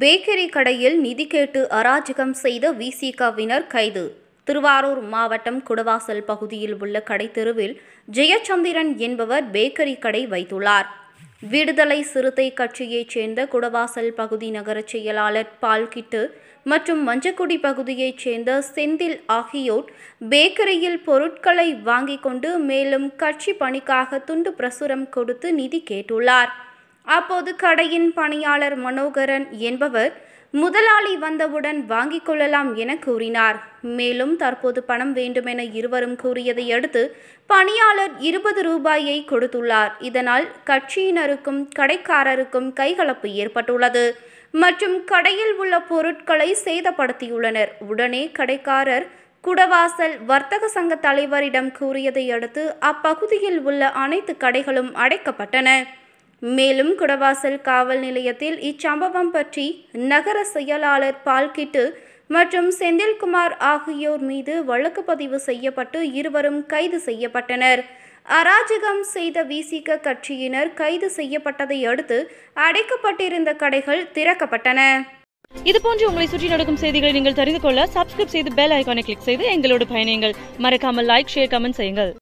bakery கடையில் நிதி கேட்டு அராஜகம் செய்த விசிகவினர் கைது திருவாரூர் மாவட்டம் குடவாசல் பகுதியில் உள்ள தெருவில் ஜெயச்சந்திரன் என்பவர் பேக்கரி கடை வைத்துள்ளார் விடுதலை சிறுத்தை கட்சியைச் சேர்ந்த குடவாசல் பகுதி நகரச் செயலாளர் பால்கிட்டு மற்றும் மஞ்சக்குடி பகுதியைச் சேர்ந்த செந்தில் ஆகியோர் பேக்கரியில் பொருட்களை வாங்கிக் கொண்டு மேலும் கட்சி பணிக்காக துண்டு பிரசுரம் கொடுத்து நிதி கேட்டுள்ளார் அப்போது கடையின் பணியாளர் மனோகரன் என்பவர் முதலாளி வந்தவுடன் வாங்கிக் கொள்ளலாம் என கூறினார் மேலும் தற்போது பணம் வேண்டுமென இருவரும் கூறியதை அடுத்து பணியாளர் இருபது ரூபாயை கொடுத்துள்ளார் இதனால் கட்சியினருக்கும் கடைக்காரருக்கும் கைகலப்பு ஏற்பட்டுள்ளது மற்றும் கடையில் உள்ள பொருட்களை சேதப்படுத்தியுள்ளனர் உடனே கடைக்காரர் குடவாசல் வர்த்தக சங்க தலைவரிடம் கூறியதை அடுத்து அப்பகுதியில் உள்ள அனைத்து கடைகளும் அடைக்கப்பட்டன மேலும் குடவாசல் காவல் நிலையத்தில் இச்சம்பவம் பற்றி நகர செயலாளர் பால்கிட்டு மற்றும் செந்தில்குமார் ஆகியோர் மீது வழக்கு பதிவு செய்யப்பட்டு இருவரும் கைது செய்யப்பட்டனர் அராஜகம் செய்த விசிக கட்சியினர் கைது செய்யப்பட்டதை அடுத்து அடைக்கப்பட்டிருந்த கடைகள் திறக்கப்பட்டன இதுபோன்று உங்களை சுற்றி நடக்கும் செய்திகளை நீங்கள் தெரிந்து கொள்ள சப்ஸ்கிரைப் செய்து பெல் ஐக்கானை கிளிக் செய்து எங்களோடு பயணியுங்கள் மறக்காமல் லைக் ஷேர் கமெண்ட் செய்யுங்கள்